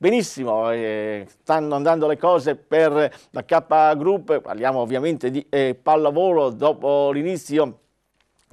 Benissimo, eh, stanno andando le cose per la K Group, parliamo ovviamente di eh, pallavolo dopo l'inizio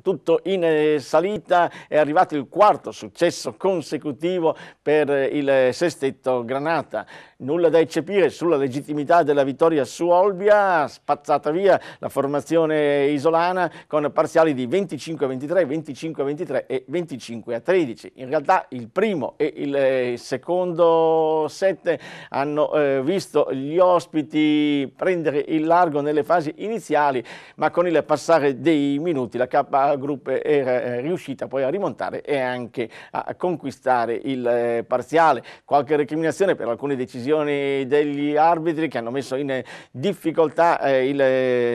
tutto in eh, salita, è arrivato il quarto successo consecutivo per eh, il eh, sestetto Granata. Nulla da eccepire sulla legittimità della vittoria su Olbia, spazzata via la formazione isolana con parziali di 25-23, 25-23 e 25-13. In realtà il primo e il secondo set hanno eh, visto gli ospiti prendere il largo nelle fasi iniziali, ma con il passare dei minuti la KO la Group era eh, riuscita poi a rimontare e anche a conquistare il eh, parziale. Qualche recriminazione per alcune decisioni degli arbitri che hanno messo in eh, difficoltà il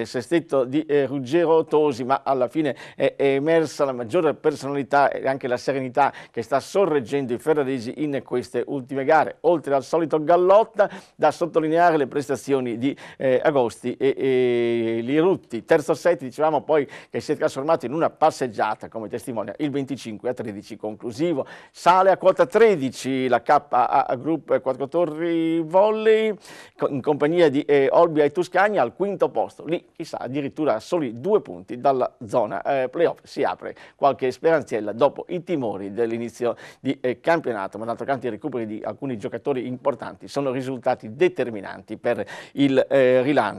sestetto di Ruggero Tosi, ma alla fine è emersa la maggiore personalità e anche la serenità che sta sorreggendo i ferraresi in queste ultime gare. Oltre al solito gallotta, da sottolineare le prestazioni di Agosti e, e Lirutti. Terzo set, dicevamo poi che si è trasformato in una passeggiata, come testimonia il 25 a 13 conclusivo. Sale a quota 13 la KA Group 4 Torri Volley in compagnia di eh, Olbia e Tuscagna al quinto posto. Lì, chissà, addirittura a soli due punti dalla zona eh, playoff si apre qualche speranziella dopo i timori dell'inizio di eh, campionato, ma d'altro canto i recuperi di alcuni giocatori importanti sono risultati determinanti per il eh, rilancio.